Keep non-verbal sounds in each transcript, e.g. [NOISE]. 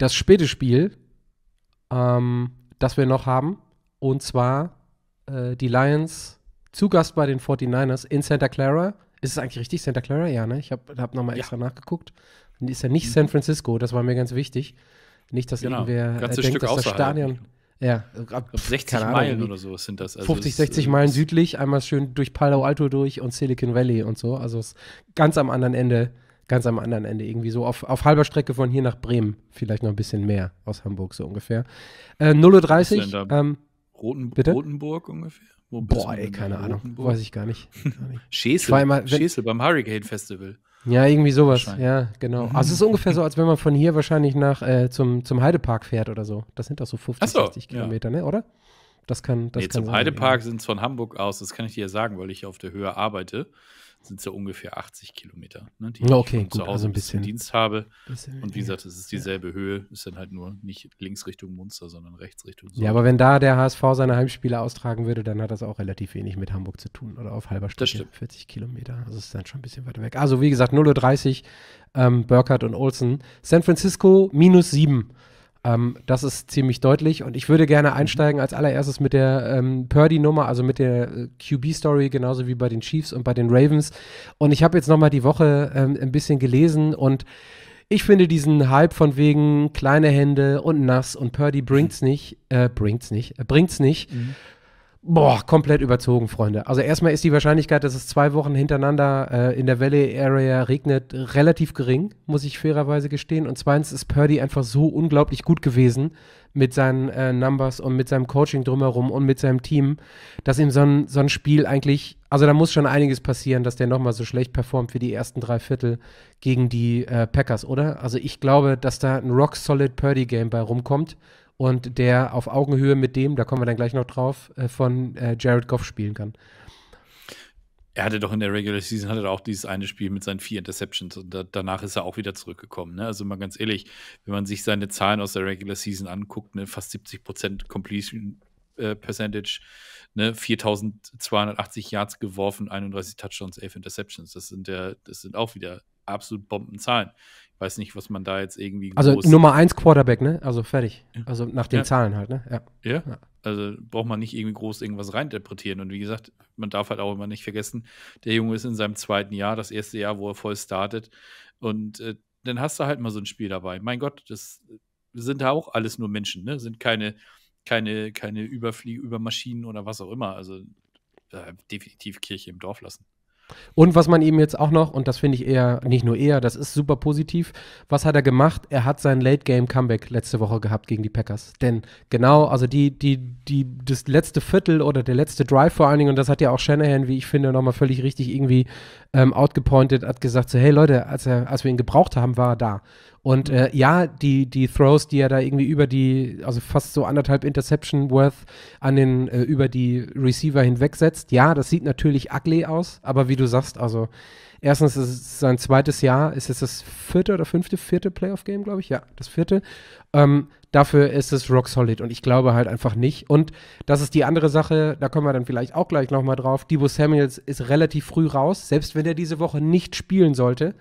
das späte Spiel, ähm, das wir noch haben, und zwar äh, die Lions zu Gast bei den 49ers in Santa Clara. Ist es eigentlich richtig, Santa Clara? Ja, ne? Ich habe hab nochmal ja. extra nachgeguckt. Ist ja nicht San Francisco, das war mir ganz wichtig. Nicht, dass genau. irgendwer äh, denkt, Stück dass das Stadion. Ja, ab 60 Ahnung, Meilen oder so sind das. Also 50, 60 äh, Meilen südlich, einmal schön durch Palo Alto durch und Silicon Valley und so. Also ganz am anderen Ende ganz am anderen Ende irgendwie so auf, auf halber Strecke von hier nach Bremen, vielleicht noch ein bisschen mehr aus Hamburg so ungefähr. Äh, 0.30 Uhr. Ähm, Roten, bitte? Rotenburg ungefähr? Wo Boah, ey, keine Rotenburg? Ahnung, weiß ich gar nicht. [LAUGHS] Gar halt, beim Hurricane Festival. Ja, irgendwie sowas. Ja, genau. Mhm. Also es ist ungefähr so, als wenn man von hier wahrscheinlich nach äh, zum, zum Heidepark fährt oder so. Das sind doch so 50, so, 60 Kilometer, ja. ne, oder? Das kann das nee, kann Zum Heidepark sind es von Hamburg aus, das kann ich dir ja sagen, weil ich auf der Höhe arbeite, sind es ja ungefähr 80 Kilometer, ne, die okay, ich gut, zu also Hause also ein bisschen Dienst habe. Bisschen, und wie gesagt, es ist dieselbe ja. Höhe, ist dann halt nur nicht links Richtung Munster, sondern rechts Richtung Sonne. Ja, aber wenn da der HSV seine Heimspiele austragen würde, dann hat das auch relativ wenig mit Hamburg zu tun oder auf halber Strecke 40 Kilometer. Also ist dann schon ein bisschen weiter weg. Also wie gesagt, 0.30 Uhr, ähm, Burkhardt und Olsen. San Francisco minus 7. Ähm, das ist ziemlich deutlich. Und ich würde gerne einsteigen mhm. als allererstes mit der ähm, Purdy-Nummer, also mit der äh, QB-Story, genauso wie bei den Chiefs und bei den Ravens. Und ich habe jetzt nochmal die Woche ähm, ein bisschen gelesen und ich finde diesen Hype von wegen kleine Hände und nass und Purdy bringt's mhm. nicht, äh, bringt's nicht, äh, bringt's nicht. Mhm. Boah, komplett überzogen, Freunde. Also erstmal ist die Wahrscheinlichkeit, dass es zwei Wochen hintereinander äh, in der Valley Area regnet, relativ gering, muss ich fairerweise gestehen. Und zweitens ist Purdy einfach so unglaublich gut gewesen mit seinen äh, Numbers und mit seinem Coaching drumherum und mit seinem Team, dass ihm so ein, so ein Spiel eigentlich, also da muss schon einiges passieren, dass der nochmal so schlecht performt wie die ersten drei Viertel gegen die äh, Packers, oder? Also ich glaube, dass da ein rock solid Purdy-Game bei rumkommt und der auf Augenhöhe mit dem, da kommen wir dann gleich noch drauf, äh, von äh, Jared Goff spielen kann. Er hatte doch in der Regular Season hatte auch dieses eine Spiel mit seinen vier Interceptions und da, danach ist er auch wieder zurückgekommen. Ne? Also mal ganz ehrlich, wenn man sich seine Zahlen aus der Regular Season anguckt, ne, fast 70 Prozent Completion äh, Percentage, ne, 4.280 Yards geworfen, 31 Touchdowns, 11 Interceptions. Das sind ja, das sind auch wieder absolut Bombenzahlen weiß nicht, was man da jetzt irgendwie. Also Nummer 1 Quarterback, ne? Also fertig. Ja. Also nach den ja. Zahlen halt, ne? Ja. ja. Also braucht man nicht irgendwie groß irgendwas reininterpretieren. Und wie gesagt, man darf halt auch immer nicht vergessen, der Junge ist in seinem zweiten Jahr, das erste Jahr, wo er voll startet. Und äh, dann hast du halt mal so ein Spiel dabei. Mein Gott, das äh, sind da auch alles nur Menschen, ne? Sind keine, keine, keine Überfliege, Übermaschinen oder was auch immer. Also äh, definitiv Kirche im Dorf lassen. Und was man ihm jetzt auch noch, und das finde ich eher, nicht nur eher, das ist super positiv, was hat er gemacht? Er hat sein Late-Game-Comeback letzte Woche gehabt gegen die Packers. Denn genau, also die, die, die, das letzte Viertel oder der letzte Drive vor allen Dingen, und das hat ja auch Shanahan, wie ich finde, nochmal völlig richtig irgendwie ähm, outgepointet, hat gesagt so, hey Leute, als, er, als wir ihn gebraucht haben, war er da. Und äh, ja, die, die Throws, die er da irgendwie über die, also fast so anderthalb Interception worth an den, äh, über die Receiver hinwegsetzt, ja, das sieht natürlich ugly aus, aber wie du sagst, also erstens ist es sein zweites Jahr, ist es das vierte oder fünfte, vierte Playoff-Game, glaube ich, ja, das vierte. Ähm, dafür ist es rock solid und ich glaube halt einfach nicht. Und das ist die andere Sache, da kommen wir dann vielleicht auch gleich nochmal drauf. Debo Samuels ist relativ früh raus, selbst wenn er diese Woche nicht spielen sollte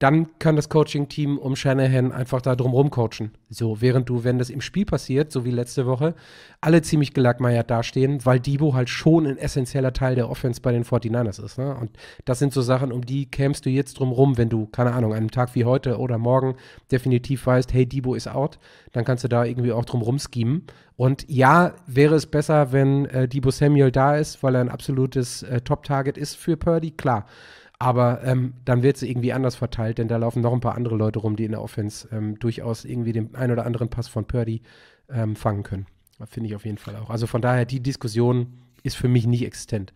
dann kann das Coaching-Team um Shanahan einfach da drumherum coachen. So, während du, wenn das im Spiel passiert, so wie letzte Woche, alle ziemlich gelagmeiert dastehen, weil Debo halt schon ein essentieller Teil der Offense bei den 49ers ist. Ne? Und das sind so Sachen, um die kämst du jetzt drumherum, wenn du, keine Ahnung, an einem Tag wie heute oder morgen definitiv weißt, hey, Debo ist out, dann kannst du da irgendwie auch drumherum schieben. Und ja, wäre es besser, wenn äh, Debo Samuel da ist, weil er ein absolutes äh, Top-Target ist für Purdy, klar. Aber ähm, dann wird es irgendwie anders verteilt, denn da laufen noch ein paar andere Leute rum, die in der Offense ähm, durchaus irgendwie den ein oder anderen Pass von Purdy ähm, fangen können. Finde ich auf jeden Fall auch. Also von daher, die Diskussion ist für mich nicht existent.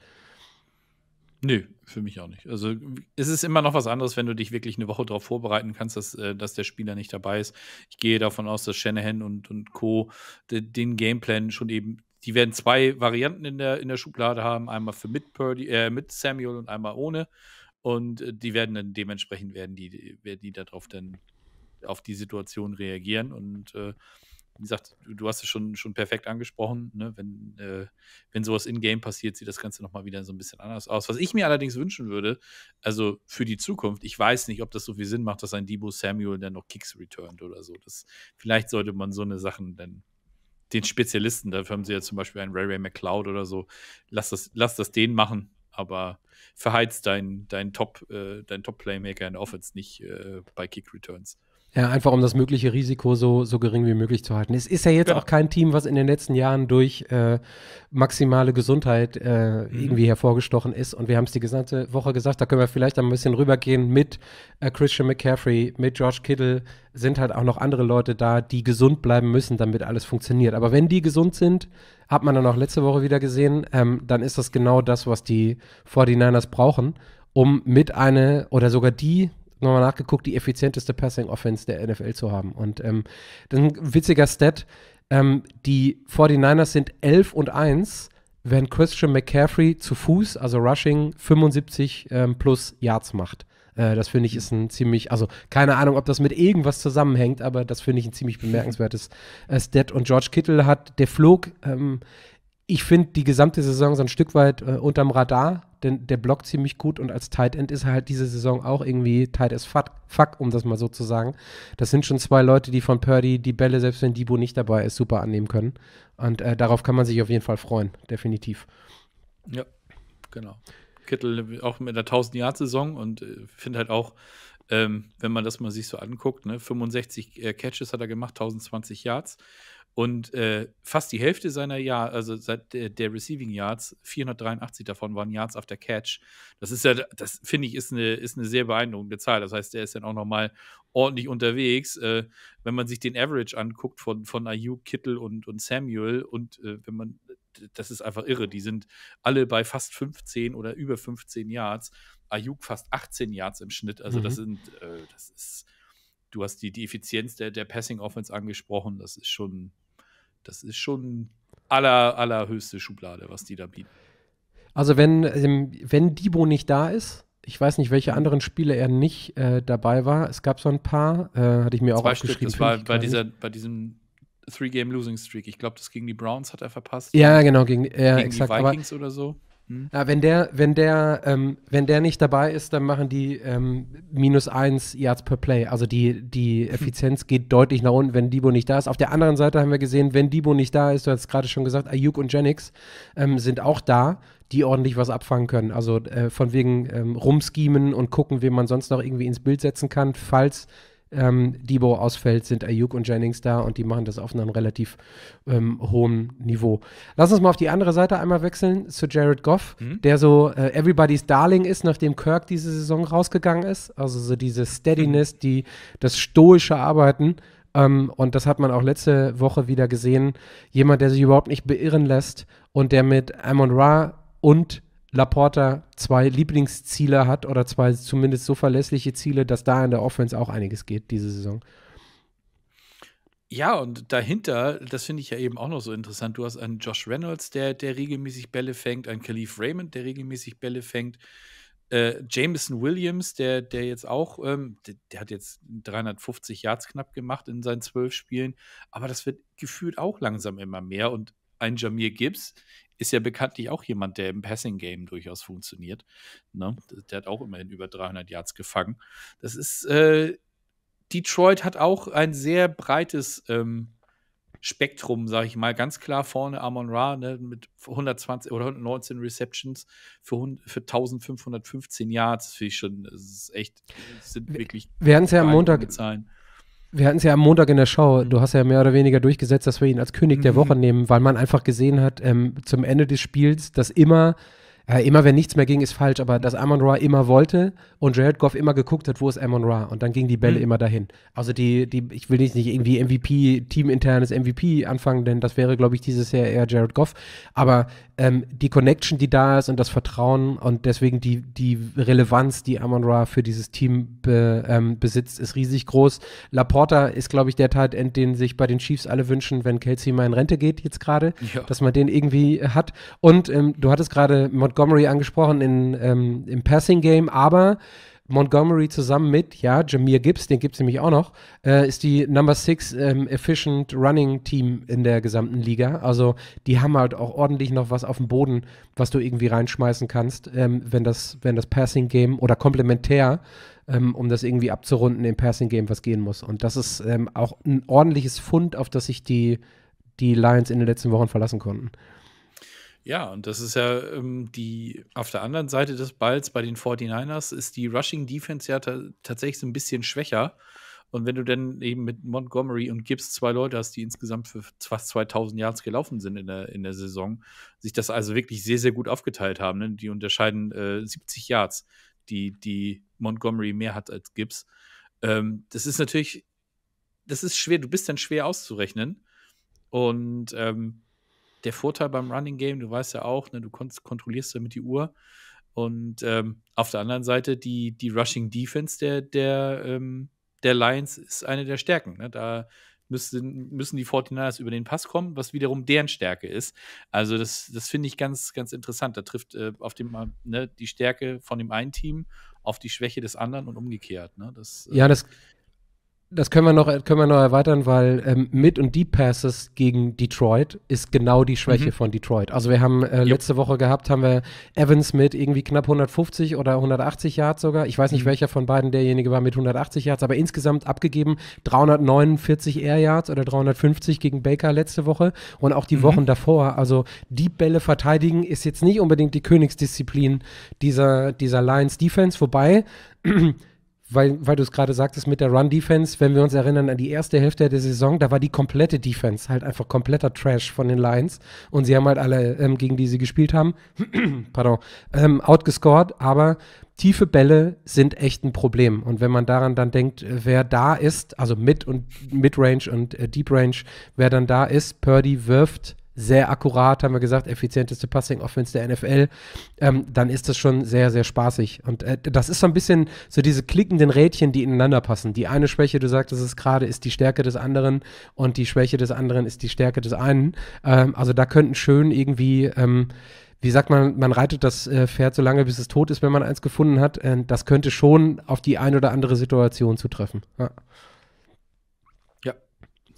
Nö, für mich auch nicht. Also es ist immer noch was anderes, wenn du dich wirklich eine Woche darauf vorbereiten kannst, dass, äh, dass der Spieler nicht dabei ist. Ich gehe davon aus, dass Shanahan und, und Co. den Gameplan schon eben, die werden zwei Varianten in der, in der Schublade haben, einmal für mit, Purdy, äh, mit Samuel und einmal ohne. Und äh, die werden dann dementsprechend werden die, werden die darauf dann auf die Situation reagieren. Und äh, wie gesagt, du hast es schon, schon perfekt angesprochen, ne? wenn, äh, wenn sowas in-game passiert, sieht das Ganze nochmal wieder so ein bisschen anders aus. Was ich mir allerdings wünschen würde, also für die Zukunft, ich weiß nicht, ob das so viel Sinn macht, dass ein Debo Samuel dann noch Kicks returnt oder so. Das, vielleicht sollte man so eine Sachen dann den Spezialisten, dafür haben sie ja zum Beispiel einen Ray Ray McLeod oder so, lass das, lass das den machen aber verheizt deinen dein Top, äh, dein Top Playmaker in Offense nicht äh, bei Kick Returns. Ja, einfach um das mögliche Risiko so, so gering wie möglich zu halten. Es ist ja jetzt ja. Genau. auch kein Team, was in den letzten Jahren durch äh, maximale Gesundheit äh, mhm. irgendwie hervorgestochen ist. Und wir haben es die gesamte Woche gesagt, da können wir vielleicht ein bisschen rübergehen mit äh, Christian McCaffrey, mit Josh Kittle, sind halt auch noch andere Leute da, die gesund bleiben müssen, damit alles funktioniert. Aber wenn die gesund sind, hat man dann auch letzte Woche wieder gesehen, ähm, dann ist das genau das, was die 49ers brauchen, um mit eine oder sogar die nochmal nachgeguckt, die effizienteste Passing Offense der NFL zu haben. Und ähm, das ist ein witziger Stat. Ähm, die 49ers sind 11 und 1, wenn Christian McCaffrey zu Fuß, also Rushing, 75 ähm, plus Yards macht. Äh, das finde ich ist ein ziemlich, also keine Ahnung, ob das mit irgendwas zusammenhängt, aber das finde ich ein ziemlich bemerkenswertes äh, Stat. Und George Kittle hat, der flog ähm, ich finde die gesamte Saison so ein Stück weit äh, unterm Radar, denn der blockt ziemlich gut und als Tight End ist er halt diese Saison auch irgendwie tight as fuck, fuck, um das mal so zu sagen. Das sind schon zwei Leute, die von Purdy die Bälle, selbst wenn Debo nicht dabei ist, super annehmen können. Und äh, darauf kann man sich auf jeden Fall freuen, definitiv. Ja, genau. Kittel auch mit der 1000-Yard-Saison und äh, finde halt auch, ähm, wenn man das mal sich so anguckt, ne, 65 äh, Catches hat er gemacht, 1020 Yards. Und äh, fast die Hälfte seiner Yards, also seit der, der, Receiving Yards, 483 davon waren Yards after Catch. Das ist ja, das finde ich, ist eine, ist eine sehr beeindruckende Zahl. Das heißt, der ist dann auch nochmal ordentlich unterwegs. Äh, wenn man sich den Average anguckt von, von Ayuk, Kittel und, und Samuel und äh, wenn man, das ist einfach irre. Die sind alle bei fast 15 oder über 15 Yards. Ayuk fast 18 Yards im Schnitt. Also mhm. das sind, äh, das ist, du hast die, die Effizienz der, der Passing Offense angesprochen. Das ist schon das ist schon aller, allerhöchste Schublade, was die da bieten. Also wenn, ähm, wenn Debo nicht da ist, ich weiß nicht, welche anderen Spiele er nicht äh, dabei war. Es gab so ein paar, äh, hatte ich mir Zwei auch Stück, aufgeschrieben. Das war bei, dieser, bei diesem Three-Game-Losing-Streak. Ich glaube, das gegen die Browns hat er verpasst. Ja, genau, gegen, ja, gegen exakt, die Vikings oder so. Hm? Ja, wenn der, wenn der, ähm, wenn der nicht dabei ist, dann machen die ähm, minus eins Yards per Play. Also die, die [LAUGHS] Effizienz hm. geht deutlich nach unten, wenn Debo nicht da ist. Auf der anderen Seite haben wir gesehen, wenn Debo nicht da ist, du hast gerade schon gesagt, Ayuk und Jennings ähm, sind auch da, die ordentlich was abfangen können. Also äh, von wegen ähm, rumschemen und gucken, wen man sonst noch irgendwie ins Bild setzen kann, falls ähm, Debo ausfällt, sind Ayuk und Jennings da und die machen das auf einem relativ ähm, hohen Niveau. Lass uns mal auf die andere Seite einmal wechseln zu Jared Goff, mhm. der so äh, Everybody's Darling ist, nachdem Kirk diese Saison rausgegangen ist. Also so diese Steadiness, mhm. die, das stoische Arbeiten. Ähm, und das hat man auch letzte Woche wieder gesehen. Jemand, der sich überhaupt nicht beirren lässt und der mit Amon Ra und Laporta zwei Lieblingsziele hat oder zwei zumindest so verlässliche Ziele, dass da in der Offense auch einiges geht diese Saison. Ja, und dahinter, das finde ich ja eben auch noch so interessant, du hast einen Josh Reynolds, der, der regelmäßig Bälle fängt, einen Khalif Raymond, der regelmäßig Bälle fängt, äh, Jameson Williams, der, der jetzt auch, ähm, der, der, hat jetzt 350 Yards knapp gemacht in seinen zwölf Spielen, aber das wird gefühlt auch langsam immer mehr und ein Jamir Gibbs, ist ja bekanntlich auch jemand, der im Passing-Game durchaus funktioniert. Ne? Der hat auch immerhin über 300 Yards gefangen. Das ist, äh, Detroit hat auch ein sehr breites ähm, Spektrum, sage ich mal. Ganz klar vorne Amon Ra ne, mit 120 oder 119 Receptions für, für 1515 Yards. Das finde ich schon, das ist echt, das sind wirklich. Werden es ja am Montag. Bezahlen wir hatten es ja am Montag in der Show, mhm. du hast ja mehr oder weniger durchgesetzt, dass wir ihn als König der mhm. Woche nehmen, weil man einfach gesehen hat, ähm, zum Ende des Spiels, dass immer, äh, immer wenn nichts mehr ging, ist falsch, aber dass Amon Ra immer wollte und Jared Goff immer geguckt hat, wo ist Amon Ra und dann gingen die Bälle mhm. immer dahin. Also die, die, ich will jetzt nicht irgendwie MVP, teaminternes MVP anfangen, denn das wäre, glaube ich, dieses Jahr eher Jared Goff, aber ähm, die Connection, die da ist und das Vertrauen und deswegen die, die Relevanz, die Amon Ra für dieses Team be, ähm, besitzt, ist riesig groß. Laporta ist, glaube ich, der Tatend, den sich bei den Chiefs alle wünschen, wenn Kelsey mal in Rente geht jetzt gerade, ja. dass man den irgendwie hat. Und ähm, du hattest gerade Montgomery angesprochen in, ähm, im Passing Game, aber Montgomery zusammen mit, ja, Jameer Gibbs, den gibt es nämlich auch noch, äh, ist die Number Six ähm, Efficient Running Team in der gesamten Liga. Also die haben halt auch ordentlich noch was auf dem Boden, was du irgendwie reinschmeißen kannst, ähm, wenn das, wenn das Passing Game oder komplementär, ähm, um das irgendwie abzurunden im Passing Game, was gehen muss. Und das ist ähm, auch ein ordentliches Fund, auf das sich die, die Lions in den letzten Wochen verlassen konnten. Ja, und das ist ja ähm, die, auf der anderen Seite des Balls bei den 49ers ist die Rushing Defense ja tatsächlich so ein bisschen schwächer. Und wenn du dann eben mit Montgomery und Gibbs zwei Leute hast, die insgesamt für fast 2000 Yards gelaufen sind in der, in der Saison, sich das also wirklich sehr, sehr gut aufgeteilt haben. Ne? Die unterscheiden äh, 70 Yards, die, die Montgomery mehr hat als Gibbs. Ähm, das ist natürlich, das ist schwer, du bist dann schwer auszurechnen. Und ähm, der Vorteil beim Running Game, du weißt ja auch, ne, du kontrollierst damit die Uhr. Und ähm, auf der anderen Seite, die, die Rushing Defense der, der, ähm, der Lions ist eine der Stärken. Ne? Da müssen, müssen die 49ers über den Pass kommen, was wiederum deren Stärke ist. Also, das, das finde ich ganz, ganz interessant. Da trifft äh, auf dem, ne, die Stärke von dem einen Team auf die Schwäche des anderen und umgekehrt. Ne? Das, äh, ja, das, das können wir noch, können wir noch erweitern, weil ähm, Mid- und Deep-Passes gegen Detroit ist genau die Schwäche mhm. von Detroit. Also wir haben äh, letzte Woche gehabt, haben wir Evans mit irgendwie knapp 150 oder 180 Yards sogar. Ich weiß nicht, mhm. welcher von beiden derjenige war mit 180 Yards, aber insgesamt abgegeben 349 Air Yards oder 350 gegen Baker letzte Woche und auch die mhm. Wochen davor. Also Deep-Bälle verteidigen ist jetzt nicht unbedingt die Königsdisziplin dieser, dieser Lions-Defense, wobei [CLEARS THROAT] weil, weil du es gerade sagtest mit der Run-Defense, wenn wir uns erinnern an die erste Hälfte der Saison, da war die komplette Defense halt einfach kompletter Trash von den Lions. Und sie haben halt alle, ähm, gegen die sie gespielt haben, [CLEARS THROAT] pardon, ähm, outgescored. Aber tiefe Bälle sind echt ein Problem. Und wenn man daran dann denkt, äh, wer da ist, also mit und Mid-Range und äh, Deep-Range, wer dann da ist, Purdy wirft sehr akkurat, haben wir gesagt, effizienteste Passing Offense der NFL, ähm, dann ist das schon sehr, sehr spaßig. Und äh, das ist so ein bisschen so diese klickenden Rädchen, die ineinander passen. Die eine Schwäche, du sagtest es gerade, ist die Stärke des anderen und die Schwäche des anderen ist die Stärke des einen. Ähm, also da könnten schön irgendwie ähm, wie sagt man, man reitet das äh, Pferd so lange, bis es tot ist, wenn man eins gefunden hat. Äh, das könnte schon auf die ein oder andere Situation zutreffen. Ja.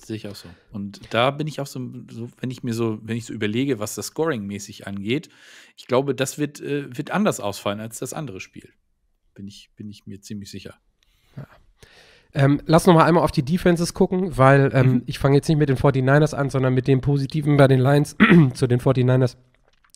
Sehe ich auch so. Und da bin ich auch so, so, wenn ich mir so, wenn ich so überlege, was das Scoring-mäßig angeht, ich glaube, das wird, äh, wird anders ausfallen als das andere Spiel. Bin ich, bin ich mir ziemlich sicher. Ja. Ähm, lass noch mal einmal auf die Defenses gucken, weil ähm, mhm. ich fange jetzt nicht mit den 49ers an, sondern mit dem Positiven bei den Lions [CLEARS THROAT] zu den 49ers.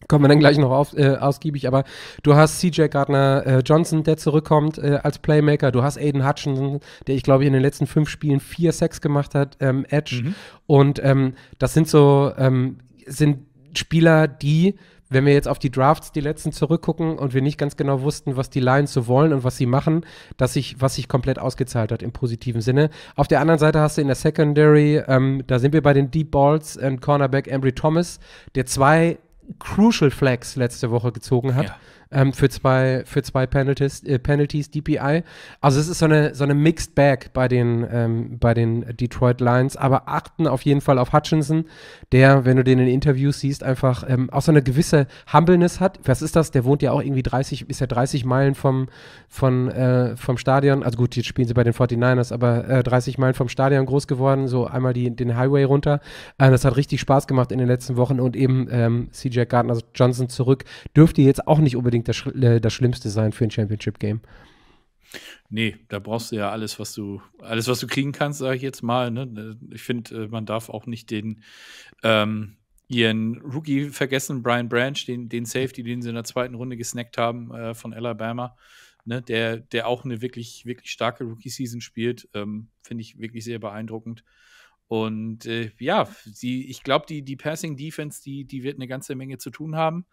Kommen wir dann gleich noch auf, äh, ausgiebig, aber du hast CJ Gardner äh, Johnson, der zurückkommt äh, als Playmaker. Du hast Aiden Hutchinson, der ich glaube in den letzten fünf Spielen vier Sex gemacht hat, ähm, Edge. Mhm. Und ähm, das sind so ähm, sind Spieler, die wenn wir jetzt auf die Drafts die letzten zurückgucken und wir nicht ganz genau wussten, was die Lions so wollen und was sie machen, dass sich was sich komplett ausgezahlt hat im positiven Sinne. Auf der anderen Seite hast du in der Secondary, ähm, da sind wir bei den Deep Balls, ähm, Cornerback Embry Thomas, der zwei Crucial Flags letzte Woche gezogen hat. Ja ähm, für zwei, für zwei Penalties, äh, Penalties DPI. Also es ist so eine, so eine Mixed Bag bei den, ähm, bei den Detroit Lions, aber achten auf jeden Fall auf Hutchinson, der, wenn du den in Interviews siehst, einfach ähm, auch so eine gewisse Humbleness hat. Was ist das? Der wohnt ja auch irgendwie 30, ist ja 30 Meilen vom, von, äh, vom Stadion. Also gut, jetzt spielen sie bei den 49ers, aber äh, 30 Meilen vom Stadion groß geworden, so einmal die, den Highway runter. Äh, das hat richtig Spaß gemacht in den letzten Wochen und eben ähm, CJ Gardner also Johnson zurück dürfte jetzt auch nicht unbedingt unbedingt das, äh, das Schlimmste sein für ein Championship-Game. Nee, da brauchst du ja alles, was du, alles, was du kriegen kannst, sage ich jetzt mal. Ne? Äh, ich finde, äh, man darf auch nicht den ähm, ihren Rookie vergessen, Brian Branch, den, den Safety, den sie in der zweiten Runde gesnackt haben äh, von Alabama, ne? der, der auch eine wirklich, wirklich starke Rookie-Season spielt. Ähm, finde ich wirklich sehr beeindruckend. Und äh, ja, die, ich glaube, die, die Passing Defense, die, die wird eine ganze Menge zu tun haben.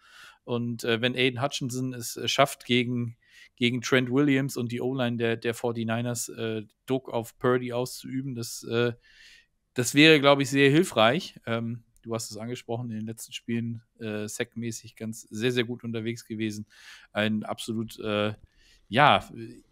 Und äh, wenn Aiden Hutchinson es äh, schafft, gegen, gegen Trent Williams und die O-Line der, der 49ers äh, Druck auf Purdy auszuüben, das, äh, das wäre, glaube ich, sehr hilfreich. Ähm, du hast es angesprochen, in den letzten Spielen äh, sackmäßig ganz sehr, sehr gut unterwegs gewesen. Ein absolut, äh, ja,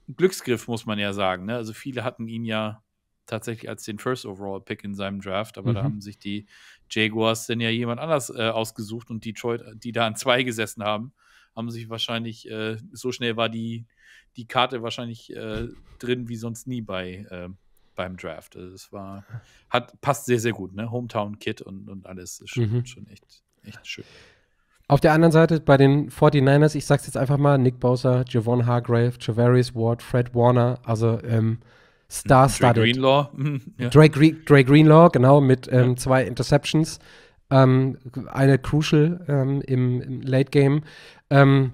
Glücksgriff, muss man ja sagen. Ne? Also viele hatten ihn ja tatsächlich als den First Overall Pick in seinem Draft, aber mhm. da haben sich die Jaguars denn ja jemand anders äh, ausgesucht und Detroit, äh, die da an zwei gesessen haben, haben sich wahrscheinlich, äh, so schnell war die, die Karte wahrscheinlich äh, drin wie sonst nie bei, ähm, beim Draft. Also es war, hat, passt sehr, sehr gut, ne? Hometown Kit und, und alles ist schon, mhm. schon echt, echt schön. Auf der anderen Seite bei den 49ers, ich sag's jetzt einfach mal, Nick Bowser, Javon Hargrave, Javarius Ward, Fred Warner, also ähm, Star Dre Greenlaw. Mhm, ja. Dre, Dre, Greenlaw, genau, mit ähm, ja. zwei Interceptions. Ähm, eine Crucial ähm, im, im, Late Game. Ähm,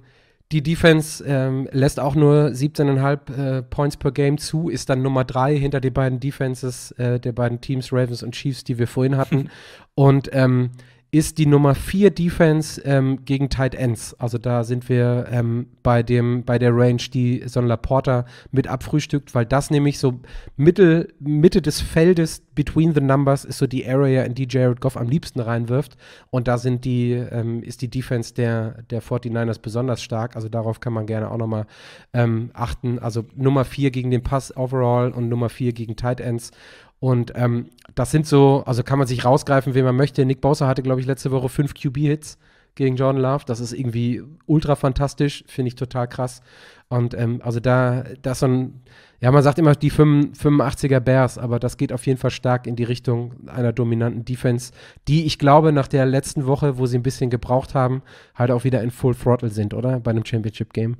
die Defense ähm, lässt auch nur 17,5 äh, Points per Game zu, ist dann Nummer 3 hinter den beiden Defenses äh, der beiden Teams, Ravens und Chiefs, die wir vorhin hatten. [LAUGHS] und ähm, ist die Nummer 4 Defense ähm, gegen Tight Ends. Also da sind wir ähm, bei, dem, bei der Range, die Son Laporta mit abfrühstückt, weil das nämlich so Mittel, Mitte des Feldes, between the numbers, ist so die Area, in die Jared Goff am liebsten reinwirft. Und da sind die, ähm, ist die Defense der, der 49ers besonders stark. Also darauf kann man gerne auch nochmal ähm, achten. Also Nummer 4 gegen den Pass overall und Nummer 4 gegen Tight Ends. Und ähm, das sind so, also kann man sich rausgreifen, wen man möchte. Nick Bowser hatte, glaube ich, letzte Woche fünf QB-Hits gegen Jordan Love. Das ist irgendwie ultra fantastisch, finde ich total krass. Und ähm, also da, das ist so ein, ja, man sagt immer die 85er Bears, aber das geht auf jeden Fall stark in die Richtung einer dominanten Defense, die ich glaube nach der letzten Woche, wo sie ein bisschen gebraucht haben, halt auch wieder in Full Throttle sind, oder? Bei einem Championship Game.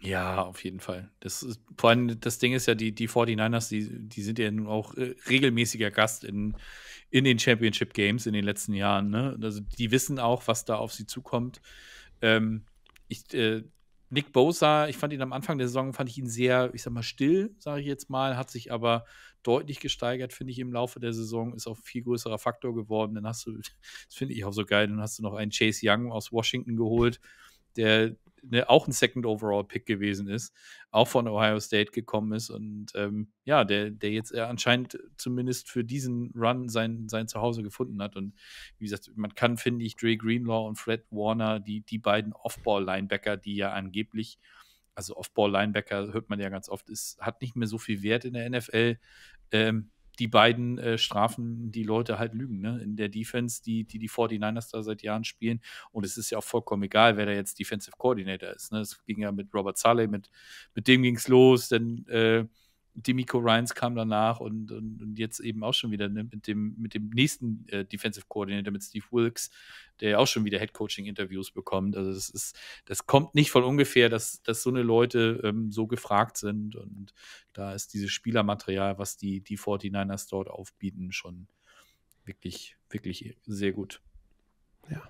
Ja, auf jeden Fall. Das ist, vor allem das Ding ist ja, die, die 49ers, die, die sind ja nun auch äh, regelmäßiger Gast in, in den Championship Games in den letzten Jahren. Ne? Also die wissen auch, was da auf sie zukommt. Ähm, ich, äh, Nick Bosa, ich fand ihn am Anfang der Saison, fand ich ihn sehr, ich sag mal, still, sage ich jetzt mal, hat sich aber deutlich gesteigert, finde ich, im Laufe der Saison, ist auch viel größerer Faktor geworden. Dann hast du, [LAUGHS] das finde ich auch so geil, dann hast du noch einen Chase Young aus Washington geholt, der ne, auch ein Second Overall Pick gewesen ist, auch von Ohio State gekommen ist und ähm, ja, der, der jetzt äh, anscheinend zumindest für diesen Run sein, sein Zuhause gefunden hat. Und wie gesagt, man kann, finde ich, Dre Greenlaw und Fred Warner, die, die beiden Off-Ball-Linebacker, die ja angeblich also Off-Ball-Linebacker hört man ja ganz oft, ist, hat nicht mehr so viel Wert in der NFL. Ähm, die beiden äh, strafen die Leute halt Lügen, ne? In der Defense, die, die die 49ers da seit Jahren spielen. Und es ist ja auch vollkommen egal, wer da jetzt Defensive Coordinator ist. Ne? Es ging ja mit Robert Saleh, mit, mit dem ging's los, denn äh, Demico Ryans kam danach und, und, und, jetzt eben auch schon wieder ne, mit, dem, mit dem nächsten äh, Defensive Coordinator, mit Steve Wilkes, der auch schon wieder Head Coaching Interviews bekommt. Also das ist, das kommt nicht von ungefähr, dass, dass so eine Leute ähm, so gefragt sind und da ist dieses Spielermaterial, was die, die 49ers dort aufbieten, schon wirklich, wirklich sehr gut. Ja.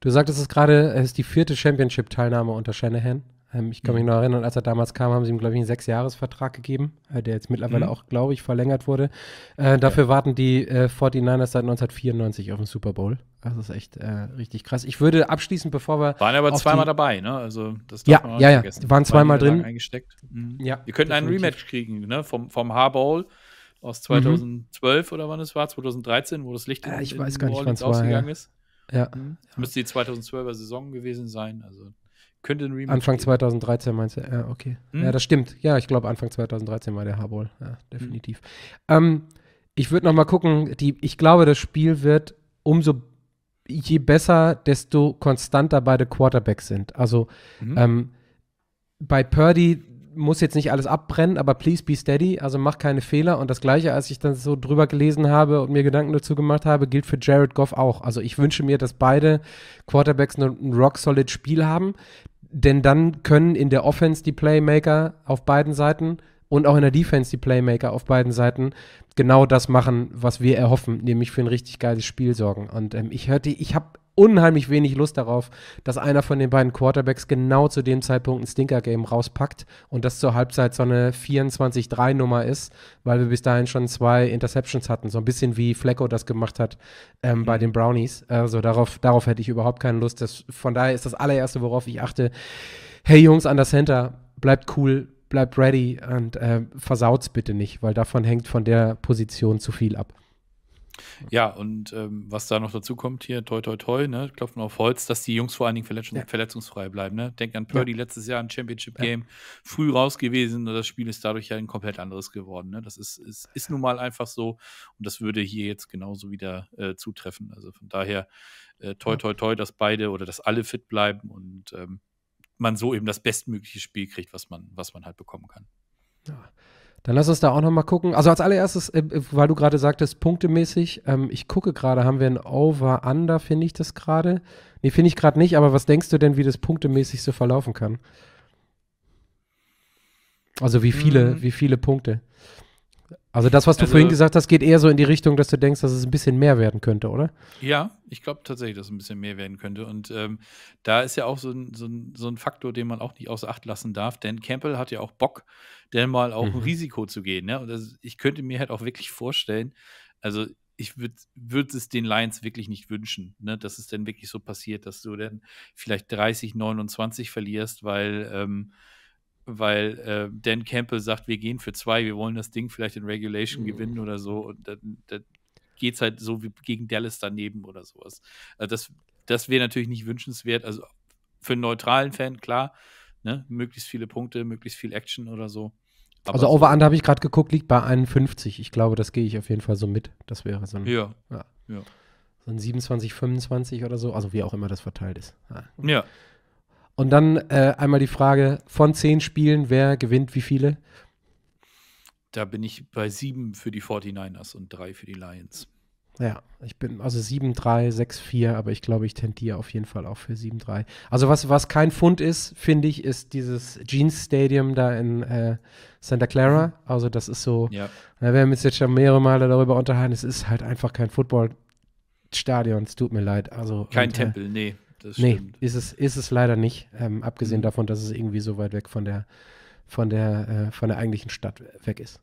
Du sagtest es gerade, es ist die vierte Championship-Teilnahme unter Shanahan. Ähm, ich kann mhm. mich noch erinnern, als er damals kam, haben sie ihm, glaube ich, einen Sechsjahresvertrag gegeben, äh, der jetzt mittlerweile mhm. auch, glaube ich, verlängert wurde. Äh, dafür warten die äh, 49ers seit 1994 auf den Super Bowl. Also das ist echt äh, richtig krass. Ich würde abschließend, bevor wir. Waren aber zweimal dabei, ne? Also das darf ja, man auch ja, nicht vergessen. Ja, waren zweimal drin. Eingesteckt. Mhm. Ja, wir könnten einen Rematch kriegen, ne? Vom, vom Bowl aus 2012 mhm. oder wann es war, 2013, wo das Licht äh, in, äh, ich in weiß gar nicht, Orleans ausgegangen war, ja. ist. Ja. Mhm. Müsste die 2012er Saison gewesen sein. Also könnte ein Rematch Anfang 2013 meinst du? Ja, okay. Hm? Ja, das stimmt. Ja, ich glaube, Anfang 2013 war der Harball. Ja, definitiv. Hm. Ähm, ich würde noch mal gucken. Die, ich glaube, das Spiel wird umso je besser, desto konstanter beide Quarterbacks sind. Also mhm. ähm, bei Purdy muss jetzt nicht alles abbrennen, aber please be steady, also mach keine Fehler. Und das Gleiche, als ich dann so drüber gelesen habe und mir Gedanken dazu gemacht habe, gilt für Jared Goff auch. Also ich wünsche mir, dass beide Quarterbacks ne, ein rock-solid Spiel haben, denn dann können in der Offense die Playmaker auf beiden Seiten und auch in der Defense die Playmaker auf beiden Seiten genau das machen, was wir erhoffen, nämlich für ein richtig geiles Spiel sorgen. Und ähm, ich hörte, ich habe unheimlich wenig Lust darauf, dass einer von den beiden Quarterbacks genau zu dem Zeitpunkt ein Stinker-Game rauspackt und das zur Halbzeit so eine 24-3-Nummer ist, weil wir bis dahin schon zwei Interceptions hatten. So ein bisschen wie Flecko das gemacht hat ähm, mhm. bei den Brownies. Also darauf, darauf hätte ich überhaupt keine Lust. Das, von daher ist das allererste, worauf ich achte. Hey Jungs an der Center, bleibt cool, bleibt ready und äh, versaut's bitte nicht, weil davon hängt von der Position zu viel ab. Ja, und ähm, was da noch dazu kommt hier, toi toi toi, ne, klopfen auf Holz, dass die Jungs vor allen Dingen verletz ja. verletzungsfrei bleiben. Ne? Denkt an Purdy ja. letztes Jahr im Championship-Game, ja. früh raus gewesen und das Spiel ist dadurch ja ein komplett anderes geworden. Ne? Das ist, ist, ist nun mal einfach so und das würde hier jetzt genauso wieder äh, zutreffen. Also von daher, äh, toi toi toi, dass beide oder dass alle fit bleiben und ähm, man so eben das bestmögliche Spiel kriegt, was man, was man halt bekommen kann. Ja. Dann lass uns da auch nochmal gucken. Also als allererstes, äh, äh, weil du gerade sagtest, punktemäßig, ähm, ich gucke gerade, haben wir ein Over-Under, finde ich das gerade? Nee, finde ich gerade nicht, aber was denkst du denn, wie das punktemäßig so verlaufen kann? Also wie viele, mhm. wie viele Punkte? Also das, was du also, vorhin gesagt hast, geht eher so in die Richtung, dass du denkst, dass es ein bisschen mehr werden könnte, oder? Ja, ich glaube tatsächlich, dass es ein bisschen mehr werden könnte. Und ähm, da ist ja auch so ein, so, ein, so ein Faktor, den man auch nicht außer Acht lassen darf, denn Campbell hat ja auch Bock, denn mal auch mhm. ein Risiko zu gehen. Ne? Und das, ich könnte mir halt auch wirklich vorstellen, also ich würde würd es den Lions wirklich nicht wünschen, ne, dass es denn wirklich so passiert, dass du dann vielleicht 30, 29 verlierst, weil ähm, weil äh, Dan Campbell sagt, wir gehen für zwei, wir wollen das Ding vielleicht in Regulation mhm. gewinnen oder so. Und dann, dann geht es halt so wie gegen Dallas daneben oder sowas. Also das das wäre natürlich nicht wünschenswert. Also für einen neutralen Fan, klar, ne? möglichst viele Punkte, möglichst viel Action oder so. Aber also Over-Under habe ich gerade geguckt, liegt bei 51. Ich glaube, das gehe ich auf jeden Fall so mit. Das wäre so ein, ja. Ja. ja. So ein 27, 25 oder so, also wie auch immer das verteilt ist. ja. ja. Und dann äh, einmal die Frage von zehn Spielen, wer gewinnt wie viele? Da bin ich bei sieben für die 49ers und drei für die Lions. Ja, ich bin also 7-3, 6-4, aber ich glaube, ich tendiere auf jeden Fall auch für 7-3. Also was, was kein Fund ist, finde ich, ist dieses Jeans Stadium da in äh, Santa Clara. Also das ist so, ja. na, äh, wir haben uns jetzt schon mehrere Male darüber unterhalten, es ist halt einfach kein Footballstadion, es tut mir leid. Also, kein und, äh, Tempel, äh, nee. Das nee, ist es, ist es leider nicht. Ähm, abgesehen mhm. davon, dass es irgendwie so weit weg von der, von der, äh, von der eigentlichen Stadt weg ist.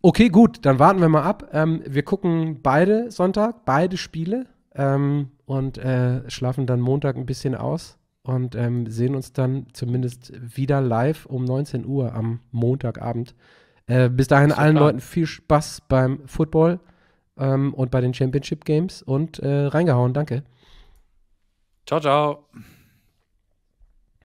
Okay, gut, dann warten wir mal ab. Ähm, wir gucken beide Sonntag, beide Spiele ähm, und äh, schlafen dann Montag ein bisschen aus und ähm, sehen uns dann zumindest wieder live um 19 Uhr am Montagabend. Äh, bis dahin allen Leuten viel Spaß beim Football ähm, und bei den Championship Games und äh, reingehauen. Danke. Ciao, ciao.